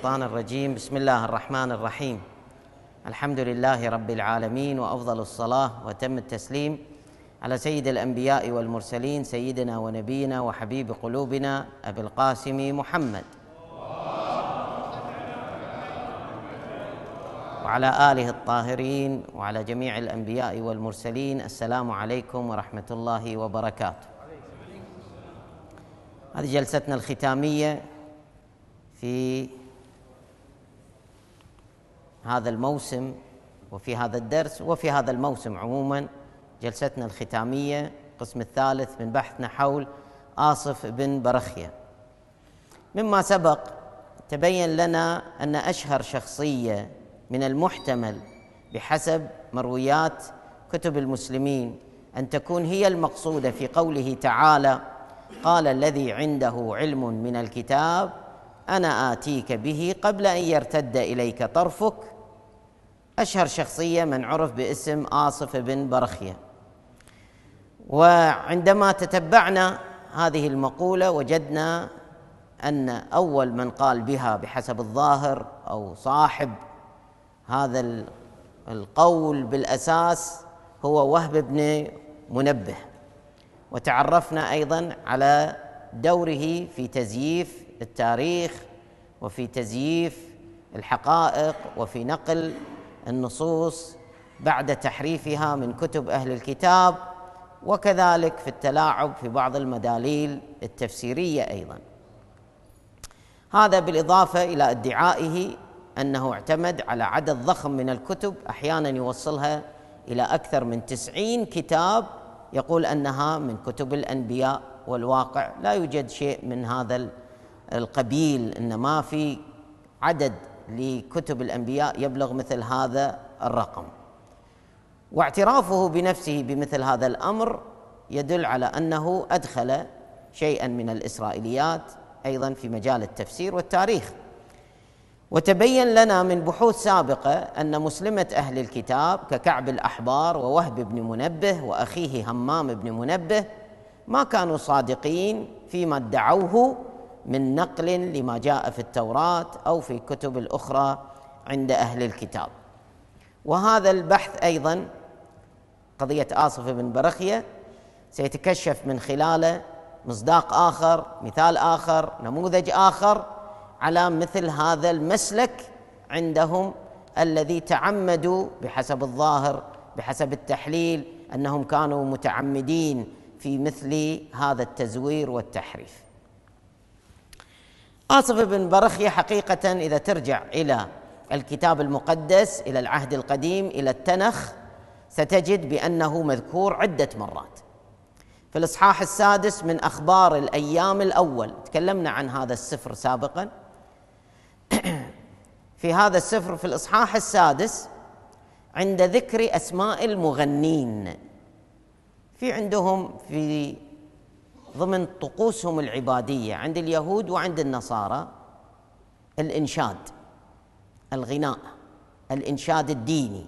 الشيطان الرجيم بسم الله الرحمن الرحيم الحمد لله رب العالمين وافضل الصلاه وتم التسليم على سيد الانبياء والمرسلين سيدنا ونبينا وحبيب قلوبنا ابي القاسم محمد وعلى اله الطاهرين وعلى جميع الانبياء والمرسلين السلام عليكم ورحمه الله وبركاته هذه جلستنا الختاميه في هذا الموسم وفي هذا الدرس وفي هذا الموسم عموما جلستنا الختامية القسم الثالث من بحثنا حول آصف بن برخية مما سبق تبين لنا أن أشهر شخصية من المحتمل بحسب مرويات كتب المسلمين أن تكون هي المقصودة في قوله تعالى قال الذي عنده علم من الكتاب انا اتيك به قبل ان يرتد اليك طرفك اشهر شخصيه من عرف باسم آصف بن برخيه وعندما تتبعنا هذه المقوله وجدنا ان اول من قال بها بحسب الظاهر او صاحب هذا القول بالاساس هو وهب بن منبه وتعرفنا ايضا على دوره في تزييف التاريخ وفي تزييف الحقائق وفي نقل النصوص بعد تحريفها من كتب اهل الكتاب وكذلك في التلاعب في بعض المداليل التفسيريه ايضا هذا بالاضافه الى ادعائه انه اعتمد على عدد ضخم من الكتب احيانا يوصلها الى اكثر من تسعين كتاب يقول انها من كتب الانبياء والواقع لا يوجد شيء من هذا القبيل ان ما في عدد لكتب الانبياء يبلغ مثل هذا الرقم واعترافه بنفسه بمثل هذا الامر يدل على انه ادخل شيئا من الاسرائيليات ايضا في مجال التفسير والتاريخ وتبين لنا من بحوث سابقه ان مسلمه اهل الكتاب ككعب الاحبار ووهب بن منبه واخيه همام بن منبه ما كانوا صادقين فيما ادعوه من نقل لما جاء في التوراه او في كتب الاخرى عند اهل الكتاب وهذا البحث ايضا قضيه اصف بن برخيه سيتكشف من خلاله مصداق اخر مثال اخر نموذج اخر على مثل هذا المسلك عندهم الذي تعمدوا بحسب الظاهر بحسب التحليل انهم كانوا متعمدين في مثل هذا التزوير والتحريف آصف بن برخية حقيقة إذا ترجع إلى الكتاب المقدس إلى العهد القديم إلى التنخ ستجد بأنه مذكور عدة مرات في الإصحاح السادس من أخبار الأيام الأول تكلمنا عن هذا السفر سابقا في هذا السفر في الإصحاح السادس عند ذكر أسماء المغنين في عندهم في ضمن طقوسهم العباديه عند اليهود وعند النصارى الانشاد الغناء الانشاد الديني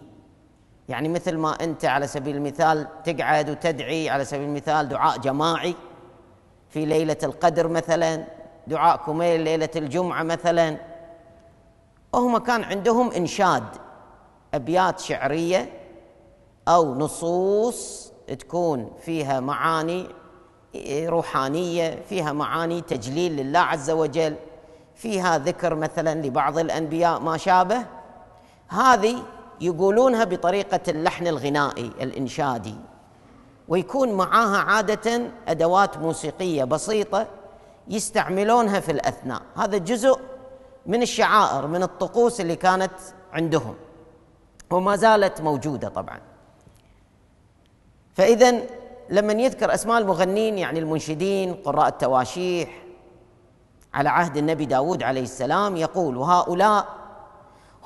يعني مثل ما انت على سبيل المثال تقعد وتدعي على سبيل المثال دعاء جماعي في ليله القدر مثلا دعاء كميل ليله الجمعه مثلا وهم كان عندهم انشاد ابيات شعريه او نصوص تكون فيها معاني روحانيه فيها معاني تجليل لله عز وجل فيها ذكر مثلا لبعض الانبياء ما شابه هذه يقولونها بطريقه اللحن الغنائي الانشادي ويكون معاها عاده ادوات موسيقيه بسيطه يستعملونها في الاثناء هذا جزء من الشعائر من الطقوس اللي كانت عندهم وما زالت موجوده طبعا فاذا لما يذكر أسماء المغنين يعني المنشدين قراء التواشيح على عهد النبي داود عليه السلام يقول وهؤلاء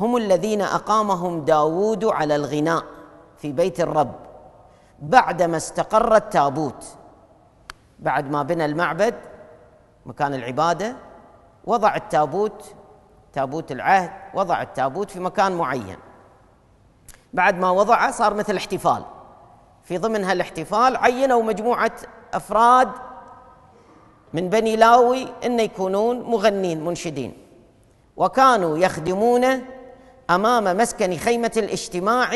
هم الذين أقامهم داود على الغناء في بيت الرب بعدما استقر التابوت بعد ما بنى المعبد مكان العبادة وضع التابوت تابوت العهد وضع التابوت في مكان معين بعد ما وضعه صار مثل احتفال في ضمن هالاحتفال عينوا مجموعة أفراد من بني لاوي أن يكونون مغنين منشدين وكانوا يخدمون أمام مسكن خيمة الاجتماع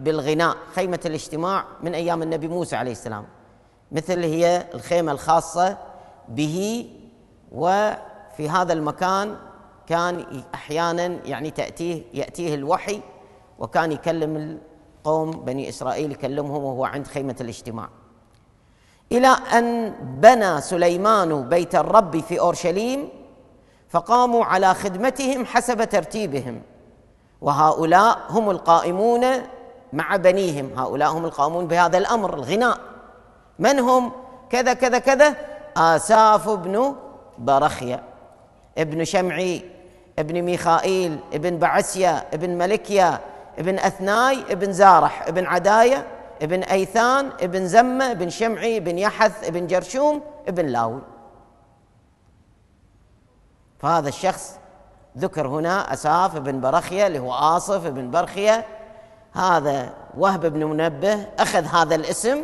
بالغناء خيمة الاجتماع من أيام النبي موسى عليه السلام مثل هي الخيمة الخاصة به وفي هذا المكان كان أحيانا يعني تأتيه يأتيه الوحي وكان يكلم قوم بني إسرائيل يكلمهم وهو عند خيمة الاجتماع إلى أن بنى سليمان بيت الرب في أورشليم فقاموا على خدمتهم حسب ترتيبهم وهؤلاء هم القائمون مع بنيهم هؤلاء هم القائمون بهذا الأمر الغناء من هم كذا كذا كذا آساف بن برخيا ابن شمعي ابن ميخائيل ابن بعسيا ابن ملكيا ابن أثناي ابن زارح ابن عداية ابن أيثان ابن زمة ابن شمعي ابن يحث ابن جرشوم ابن لاوي فهذا الشخص ذكر هنا أساف ابن برخية اللي هو آصف ابن برخية هذا وهب بن منبه أخذ هذا الاسم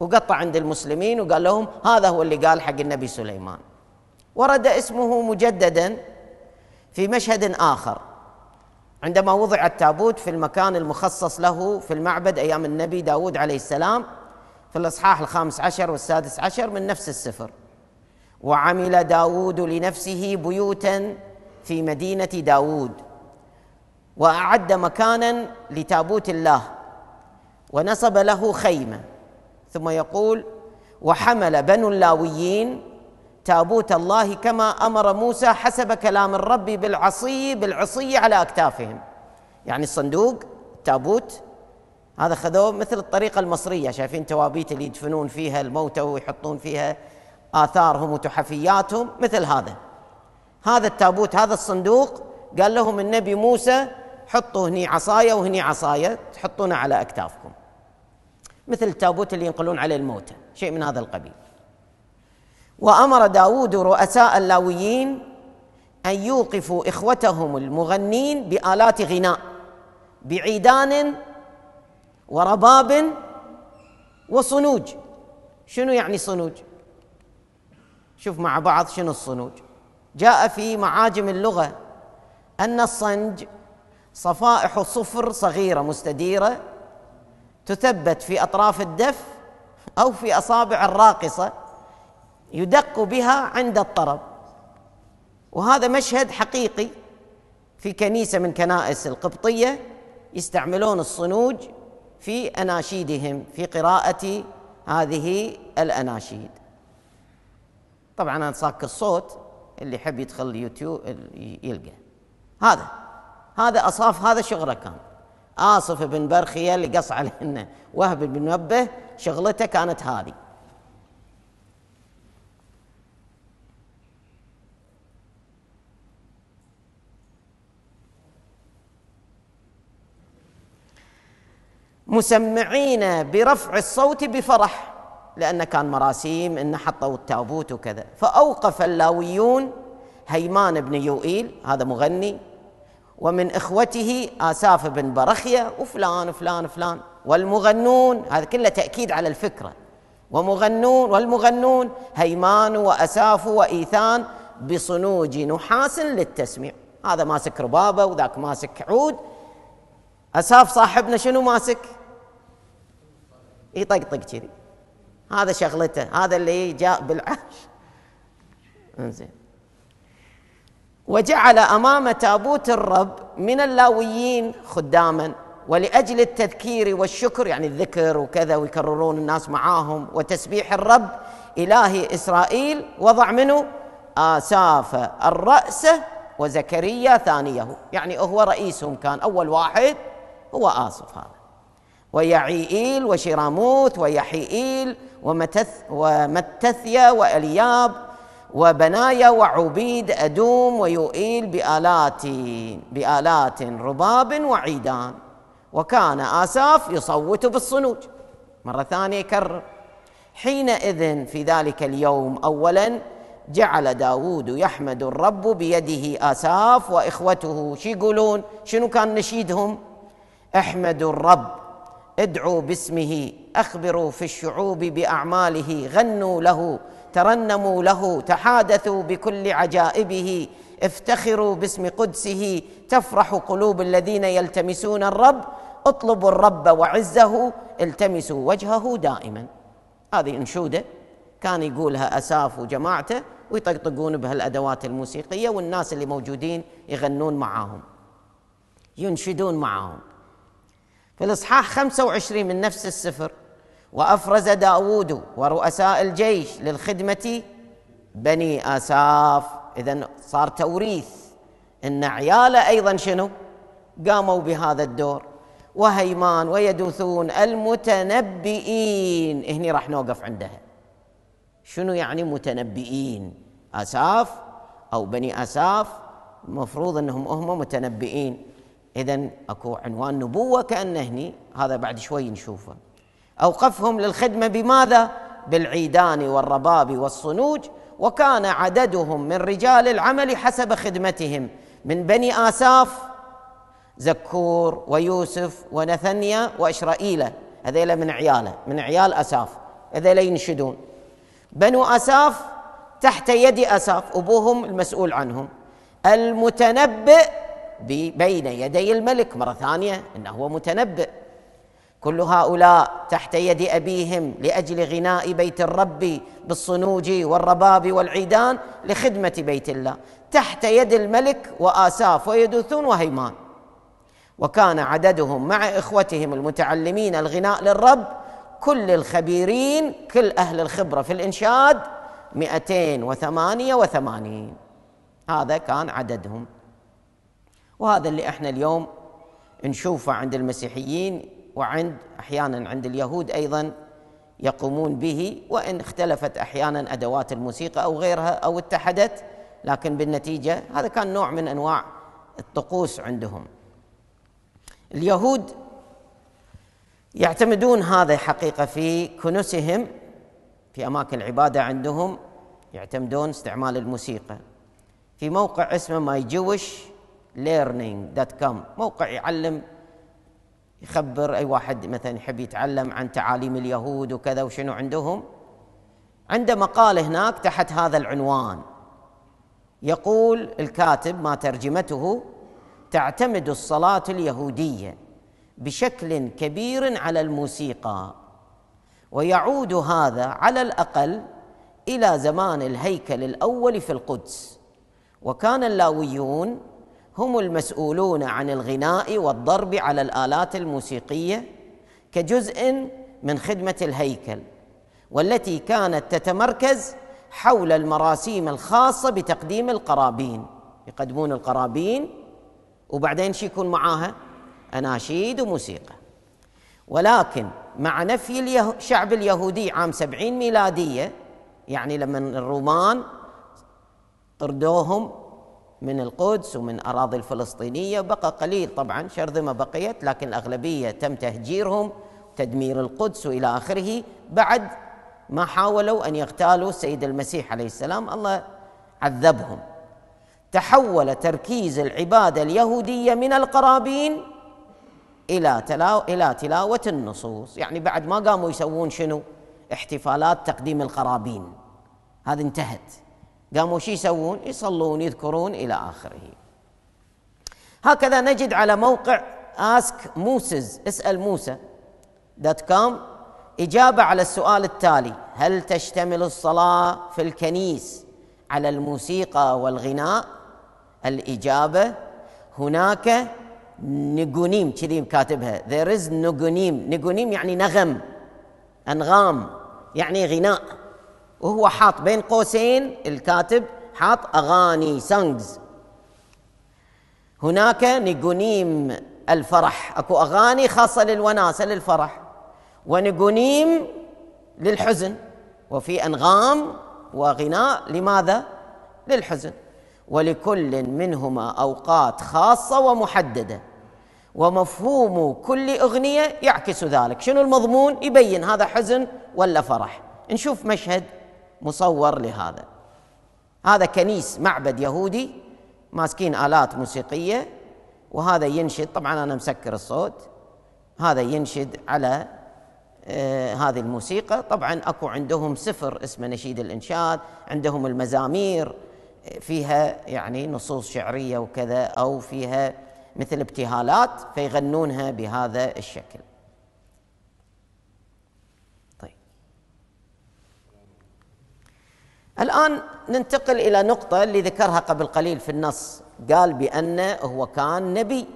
وقطع عند المسلمين وقال لهم هذا هو اللي قال حق النبي سليمان ورد اسمه مجددا في مشهد آخر عندما وضع التابوت في المكان المخصص له في المعبد أيام النبي داود عليه السلام في الإصحاح الخامس عشر والسادس عشر من نفس السفر وعمل داود لنفسه بيوتا في مدينة داود وأعد مكانا لتابوت الله ونصب له خيمة ثم يقول وحمل بنو اللاويين تابوت الله كما امر موسى حسب كلام الرب بالعصي بالعصي على اكتافهم يعني الصندوق التابوت هذا خذوه مثل الطريقه المصريه شايفين توابيت اللي يدفنون فيها الموتى ويحطون فيها اثارهم وتحفياتهم مثل هذا هذا التابوت هذا الصندوق قال لهم النبي موسى حطوا هني عصايا وهني عصايا تحطونه على اكتافكم مثل التابوت اللي ينقلون عليه الموتى شيء من هذا القبيل وأمر داود رؤساء اللاويين أن يوقفوا إخوتهم المغنين بآلات غناء بعيدان ورباب وصنوج شنو يعني صنوج شوف مع بعض شنو الصنوج جاء في معاجم اللغة أن الصنج صفائح صفر صغيرة مستديرة تثبت في أطراف الدف أو في أصابع الراقصة يدق بها عند الطرب وهذا مشهد حقيقي في كنيسه من كنائس القبطيه يستعملون الصنوج في اناشيدهم في قراءه هذه الاناشيد طبعا انا ساك الصوت اللي يحب يدخل اليوتيوب يلقى هذا هذا اصاف هذا شغله كان آصف بن برخية اللي قص علينا وهب بن منبه شغلته كانت هذه مسمعين برفع الصوت بفرح لأن كان مراسيم إن حطوا التابوت وكذا فأوقف اللاويون هيمان بن يوئيل هذا مغني ومن إخوته آساف بن برخية وفلان وفلان وفلان والمغنون هذا كله تأكيد على الفكرة ومغنون والمغنون هيمان وأساف وإيثان بصنوج نحاس للتسميع هذا ماسك ربابة وذاك ماسك عود أساف صاحبنا شنو ماسك يطقطق كذي هذا شغلته هذا اللي جاء بالعرش انزين وجعل امام تابوت الرب من اللاويين خداما ولاجل التذكير والشكر يعني الذكر وكذا ويكررون الناس معاهم وتسبيح الرب اله اسرائيل وضع منه اساف الراس وزكريا ثانيه يعني هو رئيسهم كان اول واحد هو اسف هذا ويعيئيل وشراموث ويحيئيل ومتث ومتثيا وإلياب وبنايا وعبيد أدوم ويؤيل بآلات بآلات رباب وعيدان وكان آساف يصوت بالصنوج مرة ثانية كرر حينئذ في ذلك اليوم أولا جعل داود يحمد الرب بيده آساف وإخوته شو يقولون شنو كان نشيدهم احمدوا الرب ادعوا باسمه اخبروا في الشعوب باعماله غنوا له ترنموا له تحادثوا بكل عجائبه افتخروا باسم قدسه تفرح قلوب الذين يلتمسون الرب اطلبوا الرب وعزه التمسوا وجهه دائما هذه انشوده كان يقولها اساف وجماعته ويطقطقون بهالادوات الموسيقيه والناس اللي موجودين يغنون معاهم ينشدون معاهم في الإصحاح 25 من نفس السفر وأفرز داود ورؤساء الجيش للخدمة بني آساف إذا صار توريث إن عياله أيضا شنو قاموا بهذا الدور وهيمان ويدوثون المتنبئين هني راح نوقف عندها شنو يعني متنبئين آساف أو بني آساف المفروض أنهم هم متنبئين إذا أكو عنوان نبوة كأنه هني هذا بعد شوي نشوفه أوقفهم للخدمة بماذا؟ بالعيدان والرباب والصنوج وكان عددهم من رجال العمل حسب خدمتهم من بني آساف زكور ويوسف ونثنيا وإشرائيل هذيلا من عياله من عيال أساف هذيلا ينشدون بنو أساف تحت يد أساف أبوهم المسؤول عنهم المتنبئ بين يدي الملك مرة ثانية إنه هو متنبئ كل هؤلاء تحت يد أبيهم لأجل غناء بيت الرب بالصنوج والرباب والعيدان لخدمة بيت الله تحت يد الملك وآساف ويدوثون وهيمان وكان عددهم مع إخوتهم المتعلمين الغناء للرب كل الخبيرين كل أهل الخبرة في الإنشاد 288 هذا كان عددهم وهذا اللي احنا اليوم نشوفه عند المسيحيين وعند احيانا عند اليهود ايضا يقومون به وان اختلفت احيانا ادوات الموسيقى او غيرها او اتحدت لكن بالنتيجه هذا كان نوع من انواع الطقوس عندهم. اليهود يعتمدون هذا حقيقه في كنوسهم في اماكن العباده عندهم يعتمدون استعمال الموسيقى. في موقع اسمه ماي جويش ليرنينج دوت كوم موقع يعلم يخبر اي واحد مثلا يحب يتعلم عن تعاليم اليهود وكذا وشنو عندهم عنده مقال هناك تحت هذا العنوان يقول الكاتب ما ترجمته تعتمد الصلاه اليهوديه بشكل كبير على الموسيقى ويعود هذا على الاقل الى زمان الهيكل الاول في القدس وكان اللاويون هم المسؤولون عن الغناء والضرب على الآلات الموسيقية كجزء من خدمة الهيكل والتي كانت تتمركز حول المراسيم الخاصة بتقديم القرابين يقدمون القرابين وبعدين شي يكون معاها أناشيد وموسيقى ولكن مع نفي الشعب اليهودي عام سبعين ميلادية يعني لما الرومان طردوهم من القدس ومن أراضي الفلسطينية بقى قليل طبعا شرذمة بقيت لكن الأغلبية تم تهجيرهم تدمير القدس وإلى آخره بعد ما حاولوا أن يغتالوا سيد المسيح عليه السلام الله عذبهم تحول تركيز العبادة اليهودية من القرابين إلى تلاو إلى تلاوة النصوص يعني بعد ما قاموا يسوون شنو احتفالات تقديم القرابين هذه انتهت قاموا شو يسوون؟ يصلون يذكرون الى اخره. هكذا نجد على موقع اسك موسز اسال موسى دوت كوم اجابه على السؤال التالي: هل تشتمل الصلاه في الكنيس على الموسيقى والغناء؟ الاجابه هناك نجونيم كذي كاتبها there is نجونيم نجونيم يعني نغم انغام يعني غناء وهو حاط بين قوسين الكاتب حاط أغاني سونجز هناك نيغونيم الفرح اكو اغاني خاصه للوناسه للفرح ونيغونيم للحزن وفي انغام وغناء لماذا للحزن ولكل منهما اوقات خاصه ومحدده ومفهوم كل اغنيه يعكس ذلك شنو المضمون يبين هذا حزن ولا فرح نشوف مشهد مصور لهذا هذا كنيس معبد يهودي ماسكين آلات موسيقية وهذا ينشد طبعا أنا مسكر الصوت هذا ينشد على آه هذه الموسيقى طبعا أكو عندهم سفر اسمه نشيد الإنشاد عندهم المزامير فيها يعني نصوص شعرية وكذا أو فيها مثل ابتهالات فيغنونها بهذا الشكل الآن ننتقل إلى نقطة اللي ذكرها قبل قليل في النص قال بأنه هو كان نبي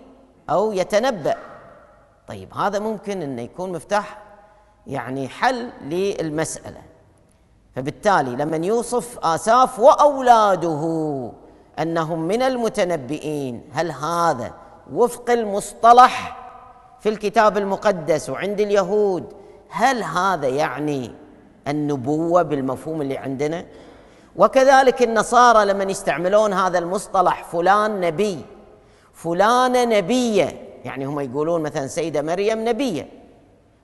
أو يتنبأ طيب هذا ممكن أنه يكون مفتاح يعني حل للمسألة فبالتالي لمن يوصف آساف وأولاده أنهم من المتنبئين هل هذا وفق المصطلح في الكتاب المقدس وعند اليهود هل هذا يعني النبوة بالمفهوم اللي عندنا وكذلك النصارى لما يستعملون هذا المصطلح فلان نبي فلان نبيه يعني هم يقولون مثلا سيده مريم نبيه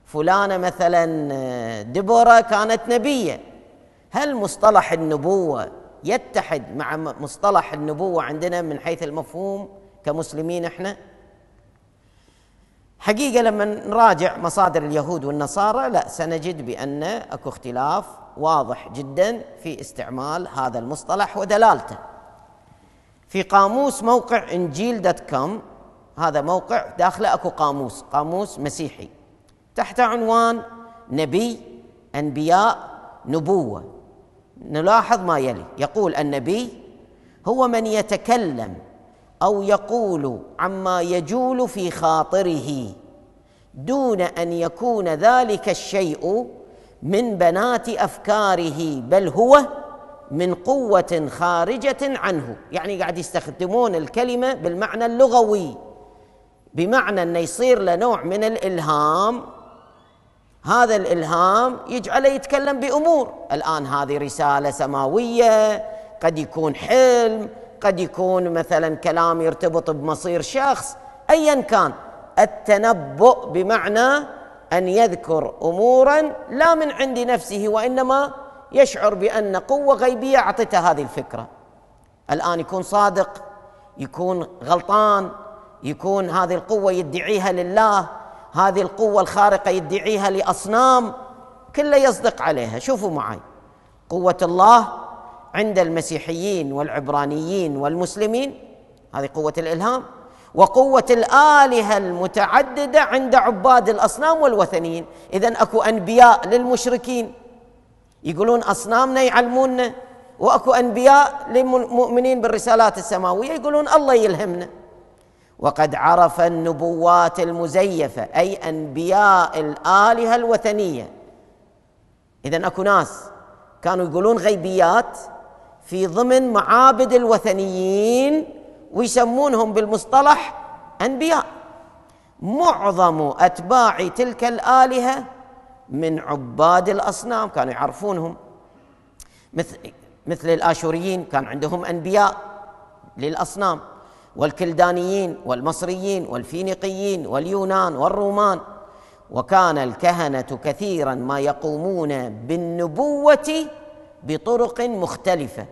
فلانه مثلا آه، دبوره كانت نبيه هل مصطلح النبوه يتحد مع مصطلح النبوه عندنا من حيث المفهوم كمسلمين احنا؟ حقيقة لما نراجع مصادر اليهود والنصارى لا سنجد بأن أكو اختلاف واضح جدا في استعمال هذا المصطلح ودلالته في قاموس موقع انجيل دوت كوم هذا موقع داخله اكو قاموس قاموس مسيحي تحت عنوان نبي انبياء نبوه نلاحظ ما يلي يقول النبي هو من يتكلم او يقول عما يجول في خاطره دون ان يكون ذلك الشيء من بنات افكاره بل هو من قوه خارجه عنه يعني قاعد يستخدمون الكلمه بالمعنى اللغوي بمعنى انه يصير له نوع من الالهام هذا الالهام يجعله يتكلم بامور الان هذه رساله سماويه قد يكون حلم قد يكون مثلا كلام يرتبط بمصير شخص ايا كان التنبؤ بمعنى ان يذكر امورا لا من عند نفسه وانما يشعر بان قوه غيبيه اعطته هذه الفكره الان يكون صادق يكون غلطان يكون هذه القوه يدعيها لله هذه القوه الخارقه يدعيها لاصنام كله يصدق عليها شوفوا معي قوه الله عند المسيحيين والعبرانيين والمسلمين هذه قوة الإلهام وقوة الآلهة المتعددة عند عباد الأصنام والوثنيين إذا أكو أنبياء للمشركين يقولون أصنامنا يعلمونا وأكو أنبياء للمؤمنين بالرسالات السماوية يقولون الله يلهمنا وقد عرف النبوات المزيفة أي أنبياء الآلهة الوثنية إذا أكو ناس كانوا يقولون غيبيات في ضمن معابد الوثنيين ويسمونهم بالمصطلح انبياء معظم اتباع تلك الالهه من عباد الاصنام كانوا يعرفونهم مثل مثل الاشوريين كان عندهم انبياء للاصنام والكلدانيين والمصريين والفينيقيين واليونان والرومان وكان الكهنه كثيرا ما يقومون بالنبوه بطرق مختلفه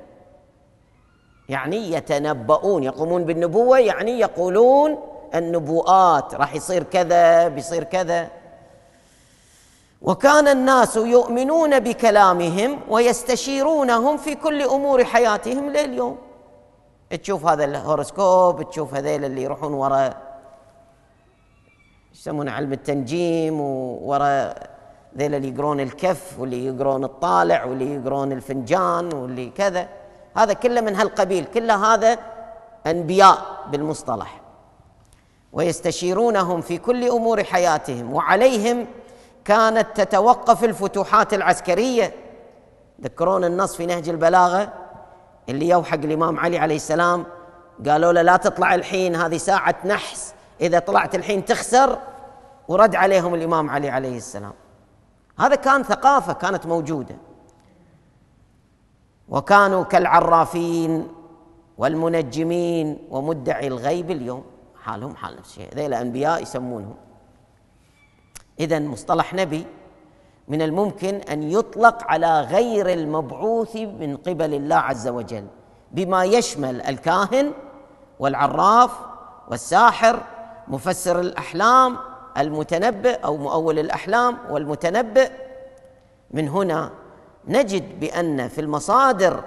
يعني يتنبؤون يقومون بالنبوه يعني يقولون النبوءات راح يصير كذا بيصير كذا وكان الناس يؤمنون بكلامهم ويستشيرونهم في كل امور حياتهم لليوم تشوف هذا الهوروسكوب تشوف هذيل اللي يروحون وراء يسمونه علم التنجيم وراء ذيل اللي يقرون الكف واللي يقرون الطالع واللي يقرون الفنجان واللي كذا هذا كله من هالقبيل كله هذا انبياء بالمصطلح ويستشيرونهم في كل امور حياتهم وعليهم كانت تتوقف الفتوحات العسكريه ذكرون النص في نهج البلاغه اللي يوحق الامام علي عليه السلام قالوا له لا تطلع الحين هذه ساعه نحس اذا طلعت الحين تخسر ورد عليهم الامام علي عليه السلام هذا كان ثقافة كانت موجودة وكانوا كالعرافين والمنجمين ومدعي الغيب اليوم حالهم حال نفس الشيء ذي الأنبياء يسمونهم إذا مصطلح نبي من الممكن أن يطلق على غير المبعوث من قبل الله عز وجل بما يشمل الكاهن والعراف والساحر مفسر الأحلام المتنبئ او مؤول الاحلام والمتنبئ من هنا نجد بان في المصادر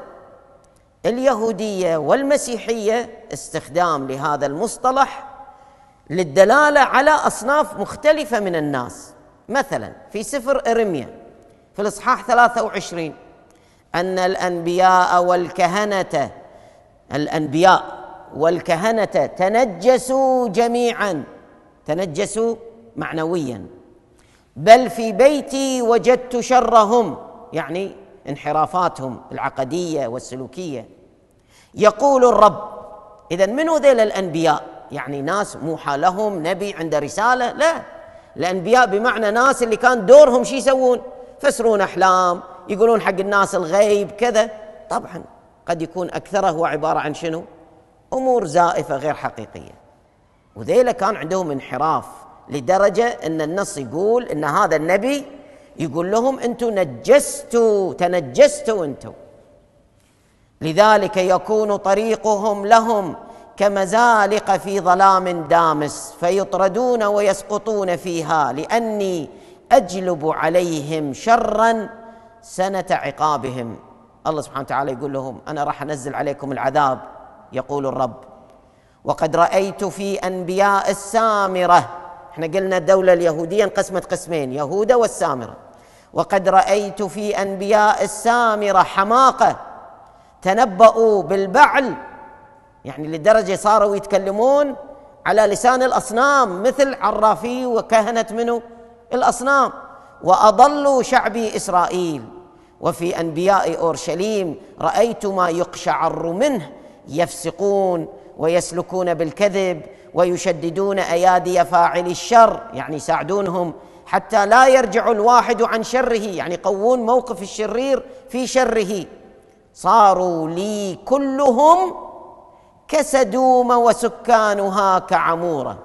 اليهوديه والمسيحيه استخدام لهذا المصطلح للدلاله على اصناف مختلفه من الناس مثلا في سفر ارميا في الاصحاح 23 ان الانبياء والكهنه الانبياء والكهنه تنجسوا جميعا تنجسوا معنويا بل في بيتي وجدت شرهم يعني انحرافاتهم العقديه والسلوكيه يقول الرب اذا من ذيل الانبياء يعني ناس موحى لهم نبي عنده رساله لا الانبياء بمعنى ناس اللي كان دورهم شو يسوون يفسرون احلام يقولون حق الناس الغيب كذا طبعا قد يكون اكثره هو عباره عن شنو امور زائفه غير حقيقيه وذيلا كان عندهم انحراف لدرجة أن النص يقول أن هذا النبي يقول لهم أنتم نجستوا تنجستوا أنتم لذلك يكون طريقهم لهم كمزالق في ظلام دامس فيطردون ويسقطون فيها لأني أجلب عليهم شرا سنة عقابهم الله سبحانه وتعالى يقول لهم أنا راح أنزل عليكم العذاب يقول الرب وقد رأيت في أنبياء السامرة احنا قلنا الدولة اليهودية انقسمت قسمين يهودا والسامرة وقد رأيت في أنبياء السامرة حماقة تنبؤوا بالبعل يعني لدرجة صاروا يتكلمون على لسان الأصنام مثل عرافي وكهنة منه الأصنام وأضلوا شعبي إسرائيل وفي أنبياء أورشليم رأيت ما يقشعر منه يفسقون ويسلكون بالكذب ويشددون ايادي فاعل الشر يعني يساعدونهم حتى لا يرجع الواحد عن شره يعني قوون موقف الشرير في شره صاروا لي كلهم كسدوم وسكانها كعموره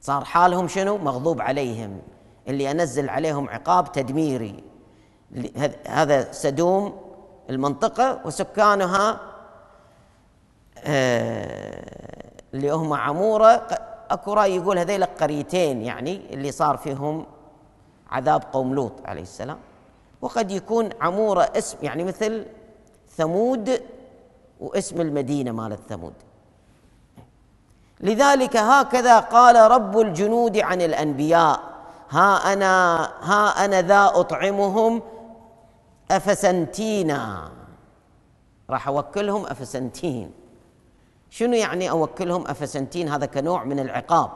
صار حالهم شنو مغضوب عليهم اللي انزل عليهم عقاب تدميري هذا سدوم المنطقه وسكانها آه، اللي هم عمورة أكو رأي يقول هذيل قريتين يعني اللي صار فيهم عذاب قوم لوط عليه السلام وقد يكون عمورة اسم يعني مثل ثمود واسم المدينة مالت ثمود لذلك هكذا قال رب الجنود عن الأنبياء ها أنا ها أنا ذا أطعمهم أفسنتينا راح أوكلهم أفسنتين شنو يعني أوكلهم أفسنتين هذا كنوع من العقاب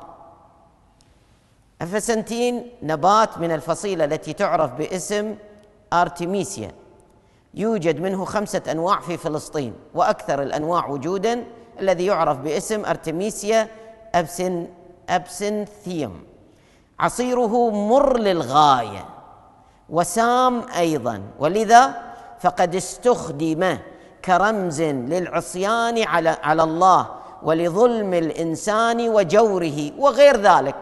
أفسنتين نبات من الفصيلة التي تعرف باسم أرتميسيا يوجد منه خمسة أنواع في فلسطين وأكثر الأنواع وجودا الذي يعرف باسم أرتميسيا أبسن أبسنثيوم عصيره مر للغاية وسام أيضا ولذا فقد استخدم كرمز للعصيان على على الله ولظلم الانسان وجوره وغير ذلك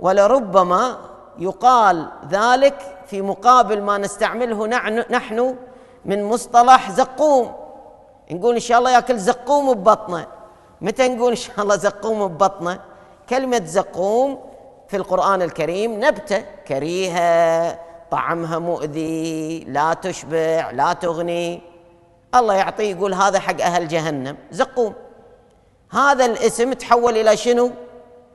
ولربما يقال ذلك في مقابل ما نستعمله نحن من مصطلح زقوم نقول ان شاء الله ياكل زقوم ببطنه متى نقول ان شاء الله زقوم ببطنه كلمه زقوم في القران الكريم نبته كريهه طعمها مؤذي لا تشبع لا تغني الله يعطيه يقول هذا حق أهل جهنم زقوم هذا الاسم تحول إلى شنو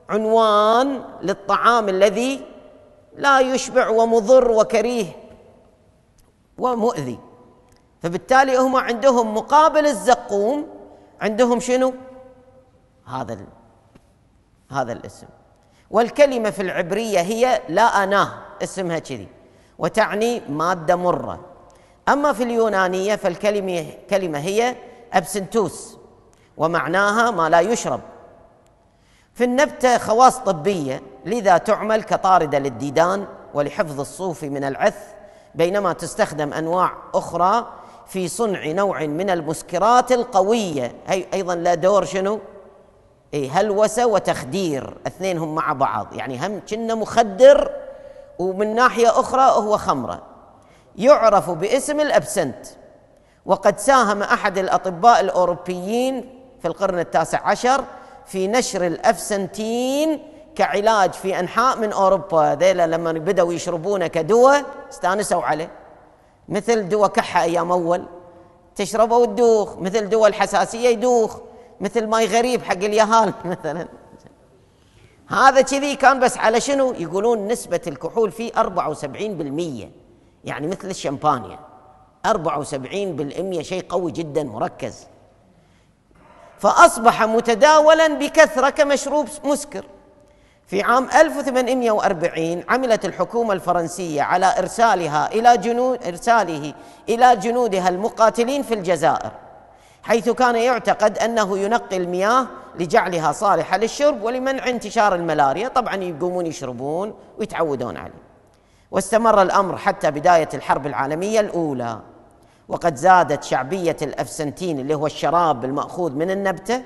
عنوان للطعام الذي لا يشبع ومضر وكريه ومؤذي فبالتالي هم عندهم مقابل الزقوم عندهم شنو هذا ال... هذا الاسم والكلمه في العبريه هي لا اناه اسمها كذي وتعني ماده مره أما في اليونانية فالكلمة كلمة هي أبسنتوس ومعناها ما لا يشرب في النبتة خواص طبية لذا تعمل كطاردة للديدان ولحفظ الصوف من العث بينما تستخدم أنواع أخرى في صنع نوع من المسكرات القوية أي أيضا لا دور شنو أي هلوسة وتخدير اثنينهم مع بعض يعني هم كنا مخدر ومن ناحية أخرى هو خمرة يعرف باسم الابسنت وقد ساهم احد الاطباء الاوروبيين في القرن التاسع عشر في نشر الافسنتين كعلاج في انحاء من اوروبا ذيلا لما بداوا يشربونه كدواء استانسوا عليه مثل دواء كحه ايام اول تشربه وتدوخ مثل دواء الحساسيه يدوخ مثل ماي غريب حق اليهال مثلا هذا كذي كان بس على شنو يقولون نسبه الكحول فيه 74% يعني مثل الشمبانيا 74% شيء قوي جدا مركز فأصبح متداولا بكثرة كمشروب مسكر في عام 1840 عملت الحكومة الفرنسية على إرسالها إلى جنود إرساله إلى جنودها المقاتلين في الجزائر حيث كان يعتقد أنه ينقي المياه لجعلها صالحة للشرب ولمنع انتشار الملاريا طبعا يقومون يشربون ويتعودون عليه واستمر الامر حتى بدايه الحرب العالميه الاولى وقد زادت شعبيه الافسنتين اللي هو الشراب الماخوذ من النبته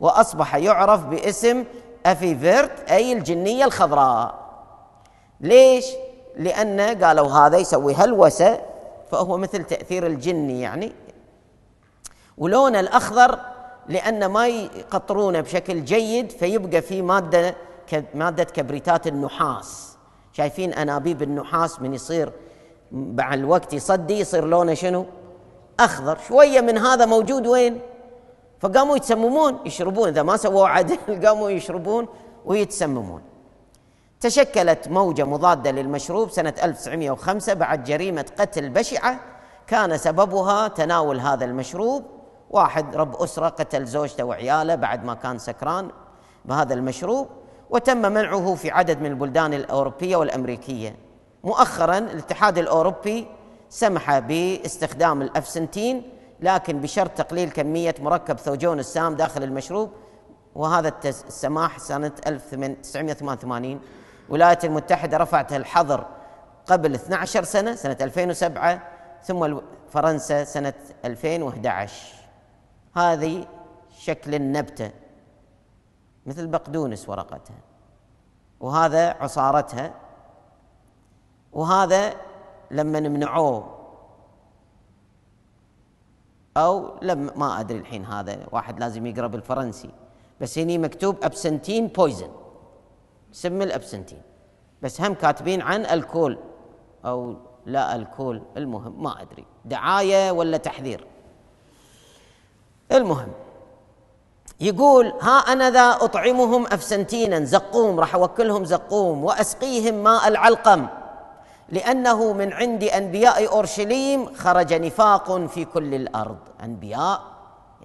واصبح يعرف باسم افيفيرت اي الجنيه الخضراء ليش؟ لأن قالوا هذا يسوي هلوسة فهو مثل تأثير الجني يعني ولونه الأخضر لأن ما يقطرونه بشكل جيد فيبقى فيه مادة مادة كبريتات النحاس شايفين انابيب النحاس من يصير مع الوقت يصدي يصير لونه شنو؟ اخضر شويه من هذا موجود وين؟ فقاموا يتسممون يشربون اذا ما سووا عدل قاموا يشربون ويتسممون. تشكلت موجه مضاده للمشروب سنه 1905 بعد جريمه قتل بشعه كان سببها تناول هذا المشروب واحد رب اسره قتل زوجته وعياله بعد ما كان سكران بهذا المشروب وتم منعه في عدد من البلدان الاوروبيه والامريكيه. مؤخرا الاتحاد الاوروبي سمح باستخدام الافسنتين لكن بشرط تقليل كميه مركب ثوجون السام داخل المشروب وهذا السماح سنه 1988 الولايات المتحده رفعت الحظر قبل 12 سنه سنه 2007 ثم فرنسا سنه 2011 هذه شكل النبته مثل بقدونس ورقتها وهذا عصارتها وهذا لما منعوه او لما ما ادري الحين هذا واحد لازم يقرا بالفرنسي بس هني مكتوب ابسنتين بويزن سم الابسنتين بس هم كاتبين عن الكول او لا الكول المهم ما ادري دعايه ولا تحذير المهم يقول ها أنا ذا أطعمهم أفسنتينا زقوم راح أوكلهم زقوم وأسقيهم ماء العلقم لأنه من عند أنبياء أورشليم خرج نفاق في كل الأرض أنبياء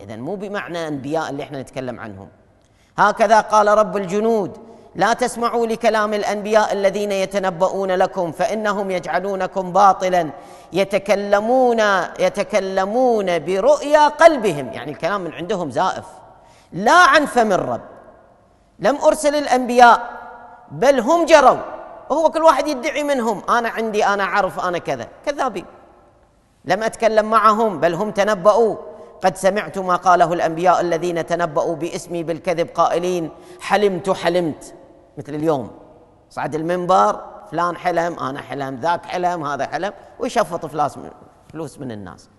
إذا مو بمعنى أنبياء اللي احنا نتكلم عنهم هكذا قال رب الجنود لا تسمعوا لكلام الأنبياء الذين يتنبؤون لكم فإنهم يجعلونكم باطلا يتكلمون يتكلمون برؤيا قلبهم يعني الكلام من عندهم زائف لا عن فم الرب لم أرسل الأنبياء بل هم جروا هو كل واحد يدعي منهم أنا عندي أنا عارف أنا كذا كذابين لم أتكلم معهم بل هم تنبؤوا قد سمعت ما قاله الأنبياء الذين تنبؤوا باسمي بالكذب قائلين حلمت حلمت مثل اليوم صعد المنبر فلان حلم أنا حلم ذاك حلم هذا حلم ويشفط فلوس من الناس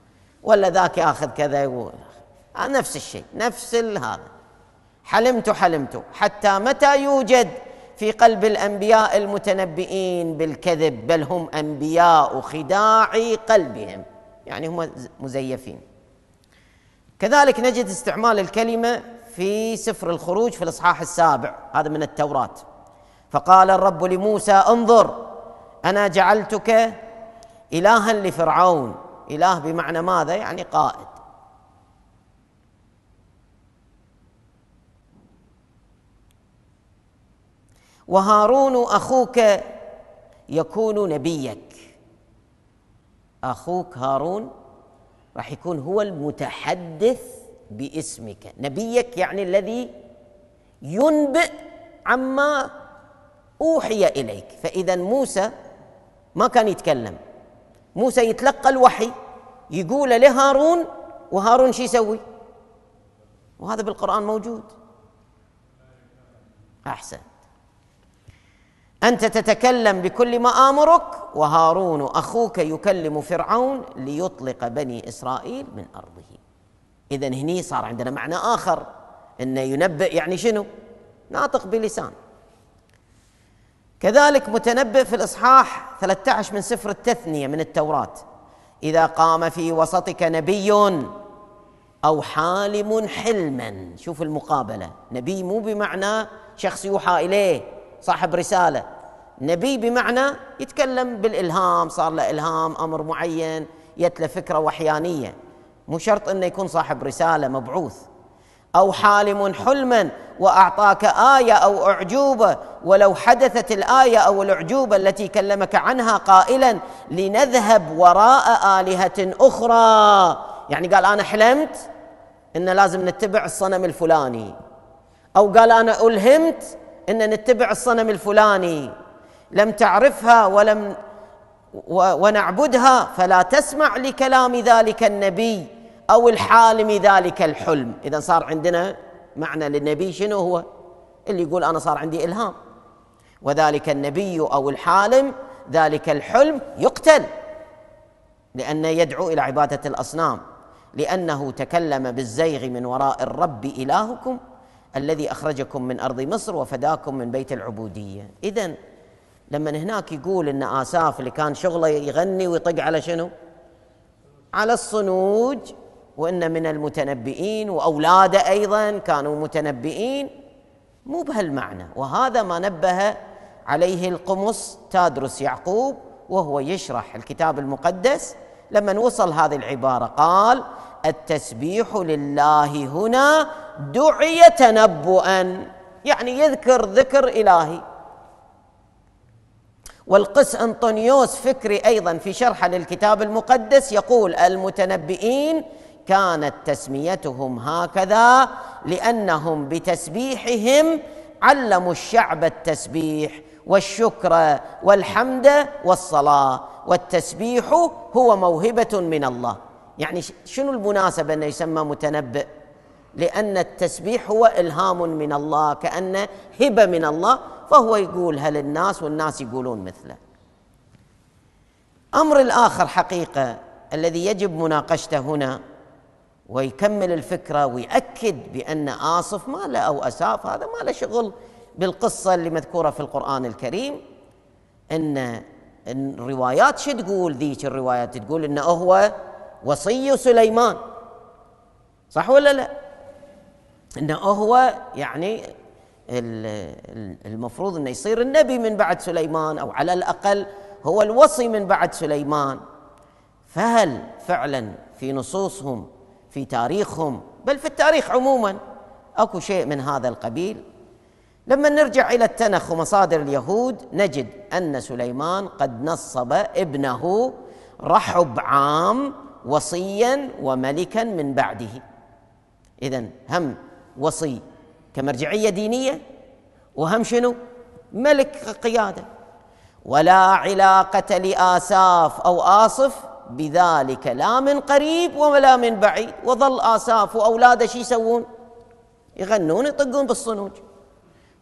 ولا ذاك ياخذ كذا آه، نفس الشيء نفس هذا حلمت حلمت حتى متى يوجد في قلب الأنبياء المتنبئين بالكذب بل هم أنبياء خداع قلبهم يعني هم مزيفين كذلك نجد استعمال الكلمة في سفر الخروج في الإصحاح السابع هذا من التوراة فقال الرب لموسى انظر أنا جعلتك إلها لفرعون إله بمعنى ماذا؟ يعني قائد وهارون اخوك يكون نبيك اخوك هارون راح يكون هو المتحدث باسمك نبيك يعني الذي ينبئ عما اوحي اليك فاذا موسى ما كان يتكلم موسى يتلقى الوحي يقول لهارون وهارون شو يسوي وهذا بالقران موجود احسن أنت تتكلم بكل ما آمرك وهارون أخوك يكلم فرعون ليطلق بني إسرائيل من أرضه إذا هني صار عندنا معنى آخر أنه ينبئ يعني شنو ناطق بلسان كذلك متنبئ في الإصحاح 13 من سفر التثنية من التوراة إذا قام في وسطك نبي أو حالم حلما شوف المقابلة نبي مو بمعنى شخص يوحى إليه صاحب رساله نبي بمعنى يتكلم بالالهام صار له الهام امر معين يت له فكره وحيانيه مو شرط انه يكون صاحب رساله مبعوث او حالم حلما واعطاك ايه او اعجوبه ولو حدثت الايه او الاعجوبه التي كلمك عنها قائلا لنذهب وراء الهه اخرى يعني قال انا حلمت ان لازم نتبع الصنم الفلاني او قال انا الهمت ان نتبع الصنم الفلاني لم تعرفها ولم ونعبدها فلا تسمع لكلام ذلك النبي او الحالم ذلك الحلم اذا صار عندنا معنى للنبي شنو هو اللي يقول انا صار عندي الهام وذلك النبي او الحالم ذلك الحلم يقتل لانه يدعو الى عباده الاصنام لانه تكلم بالزيغ من وراء الرب الهكم الذي اخرجكم من ارض مصر وفداكم من بيت العبوديه اذا لما هناك يقول ان اساف اللي كان شغله يغني ويطق على شنو على الصنوج وان من المتنبئين واولاده ايضا كانوا متنبئين مو بهالمعنى وهذا ما نبه عليه القمص تادرس يعقوب وهو يشرح الكتاب المقدس لما وصل هذه العباره قال التسبيح لله هنا دعي تنبؤا يعني يذكر ذكر الهي والقس انطونيوس فكري ايضا في شرحه للكتاب المقدس يقول المتنبئين كانت تسميتهم هكذا لانهم بتسبيحهم علموا الشعب التسبيح والشكر والحمد والصلاه والتسبيح هو موهبه من الله يعني شنو المناسبه انه يسمى متنبئ لأن التسبيح هو إلهام من الله كأنه هبة من الله فهو يقولها للناس والناس يقولون مثله أمر الآخر حقيقة الذي يجب مناقشته هنا ويكمل الفكرة ويأكد بأن آصف ما له أو أساف هذا ما له شغل بالقصة اللي مذكورة في القرآن الكريم أن الروايات شو تقول ذيك الروايات تقول أنه هو وصي سليمان صح ولا لا انه هو يعني المفروض انه يصير النبي من بعد سليمان او على الاقل هو الوصي من بعد سليمان فهل فعلا في نصوصهم في تاريخهم بل في التاريخ عموما اكو شيء من هذا القبيل لما نرجع الى التنخ ومصادر اليهود نجد ان سليمان قد نصب ابنه رحب عام وصيا وملكا من بعده اذا هم وصي كمرجعية دينية وهم شنو ملك قيادة ولا علاقة لآساف أو آصف بذلك لا من قريب ولا من بعيد وظل آساف وأولاده شو يسوون يغنون يطقون بالصنوج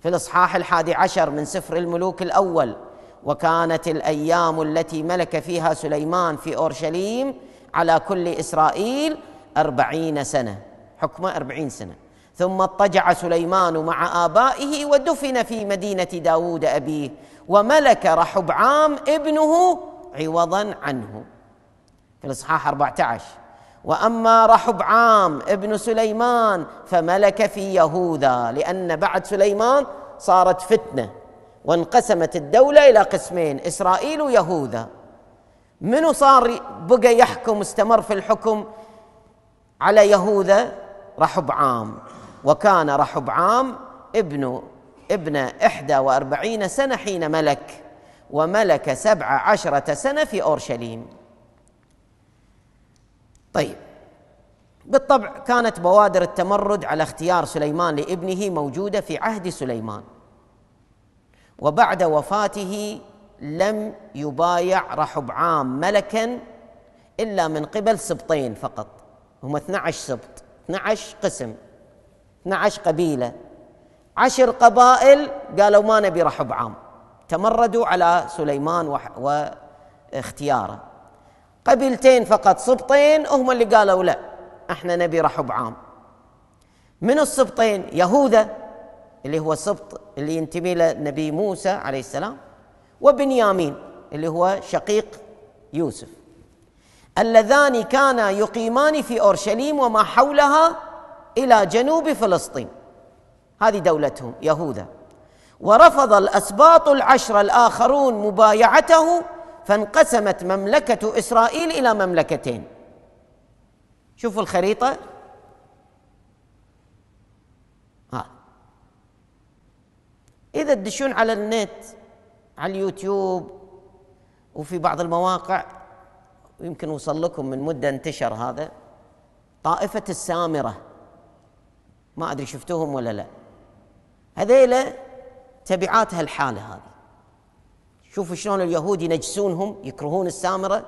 في الإصحاح الحادي عشر من سفر الملوك الأول وكانت الأيام التي ملك فيها سليمان في أورشليم على كل إسرائيل أربعين سنة حكمه أربعين سنة ثم اضطجع سليمان مع آبائه ودفن في مدينة داود أبيه وملك رحبعام ابنه عوضا عنه في الإصحاح 14 وأما رحبعام ابن سليمان فملك في يهوذا لأن بعد سليمان صارت فتنة وانقسمت الدولة إلى قسمين إسرائيل ويهوذا منو صار بقى يحكم استمر في الحكم على يهوذا رحبعام وكان رحبعام ابن ابن إحدى وأربعين سنة حين ملك وملك سبع عشرة سنة في أورشليم طيب بالطبع كانت بوادر التمرد على اختيار سليمان لابنه موجودة في عهد سليمان وبعد وفاته لم يبايع رحبعام ملكا إلا من قبل سبطين فقط هم 12 سبط 12 قسم 12 قبيلة عشر قبائل قالوا ما نبي رحب عام تمردوا على سليمان واختياره قبيلتين فقط سبطين هم اللي قالوا لا احنا نبي رحب عام من السبطين يهوذا اللي هو سبط اللي ينتمي لنبي موسى عليه السلام وبنيامين اللي هو شقيق يوسف اللذان كانا يقيمان في اورشليم وما حولها إلى جنوب فلسطين هذه دولتهم يهوذا ورفض الأسباط العشر الآخرون مبايعته فانقسمت مملكة إسرائيل إلى مملكتين شوفوا الخريطة ها إذا تدشون على النت على اليوتيوب وفي بعض المواقع يمكن وصل لكم من مدة انتشر هذا طائفة السامرة ما أدري شفتوهم ولا لا هذيلا تبعات هالحالة هذه شوفوا شلون اليهود ينجسونهم يكرهون السامرة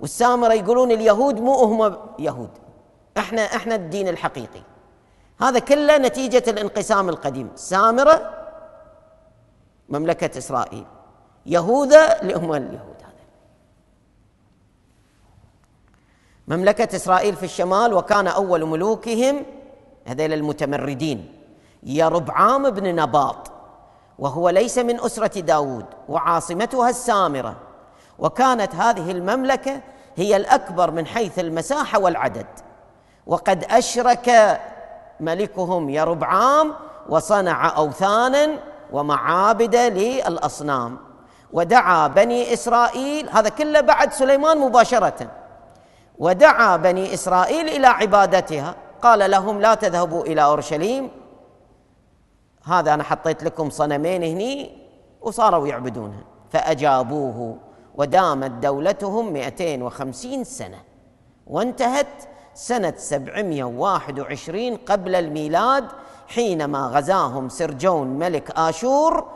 والسامرة يقولون اليهود مو هم يهود احنا احنا الدين الحقيقي هذا كله نتيجة الانقسام القديم سامرة مملكة إسرائيل يهوذا اللي هم اليهود هذا مملكة إسرائيل في الشمال وكان أول ملوكهم هذيل المتمردين يا ربعام بن نباط وهو ليس من أسرة داود وعاصمتها السامرة وكانت هذه المملكة هي الأكبر من حيث المساحة والعدد وقد أشرك ملكهم ربعام وصنع أوثانا ومعابد للأصنام ودعا بني إسرائيل هذا كله بعد سليمان مباشرة ودعا بني إسرائيل إلى عبادتها قال لهم لا تذهبوا إلى أورشليم هذا أنا حطيت لكم صنمين هني وصاروا يعبدونها فأجابوه ودامت دولتهم 250 سنة وانتهت سنة 721 قبل الميلاد حينما غزاهم سرجون ملك آشور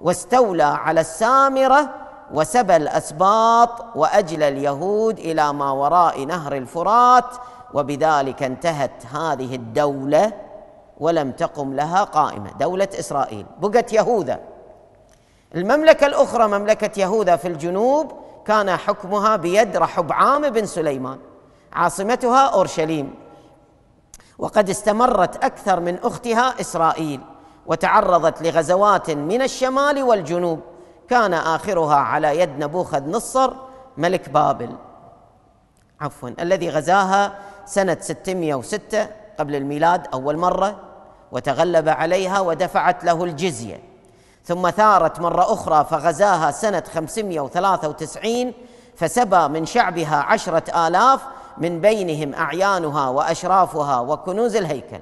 واستولى على السامرة وسبى الأسباط وأجلى اليهود إلى ما وراء نهر الفرات وبذلك انتهت هذه الدولة ولم تقم لها قائمة دولة إسرائيل بقت يهوذا المملكة الأخرى مملكة يهوذا في الجنوب كان حكمها بيد رحبعام بن سليمان عاصمتها أورشليم وقد استمرت أكثر من أختها إسرائيل وتعرضت لغزوات من الشمال والجنوب كان آخرها على يد نبوخذ نصر ملك بابل عفوا الذي غزاها سنة 606 قبل الميلاد أول مرة وتغلب عليها ودفعت له الجزية ثم ثارت مرة أخرى فغزاها سنة 593 فسبى من شعبها عشرة آلاف من بينهم أعيانها وأشرافها وكنوز الهيكل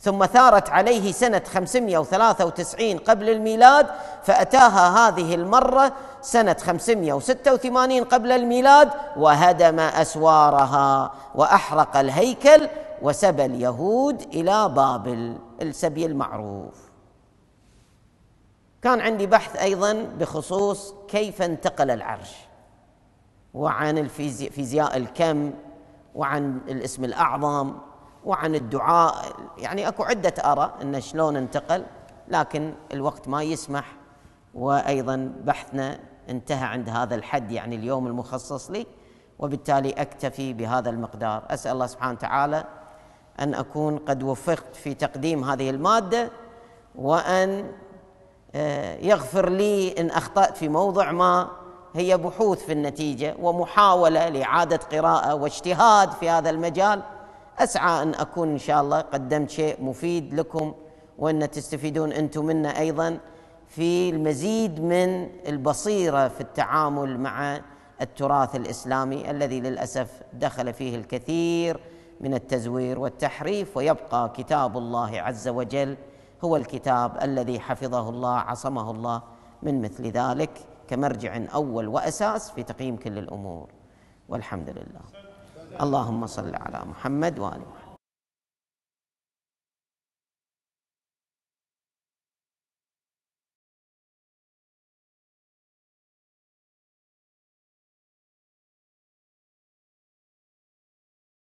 ثم ثارت عليه سنة 593 قبل الميلاد فأتاها هذه المرة سنة 586 قبل الميلاد وهدم أسوارها وأحرق الهيكل وسبى اليهود إلى بابل السبي المعروف كان عندي بحث أيضا بخصوص كيف انتقل العرش وعن الفيزياء الكم وعن الاسم الأعظم وعن الدعاء يعني أكو عدة آراء أن شلون انتقل لكن الوقت ما يسمح وايضا بحثنا انتهى عند هذا الحد يعني اليوم المخصص لي وبالتالي اكتفي بهذا المقدار اسال الله سبحانه وتعالى ان اكون قد وفقت في تقديم هذه الماده وان آه، يغفر لي ان اخطات في موضع ما هي بحوث في النتيجه ومحاوله لاعاده قراءه واجتهاد في هذا المجال اسعى ان اكون ان شاء الله قدمت شيء مفيد لكم وان تستفيدون انتم منا ايضا في المزيد من البصيره في التعامل مع التراث الاسلامي الذي للاسف دخل فيه الكثير من التزوير والتحريف ويبقى كتاب الله عز وجل هو الكتاب الذي حفظه الله عصمه الله من مثل ذلك كمرجع اول واساس في تقييم كل الامور والحمد لله اللهم صل على محمد وال محمد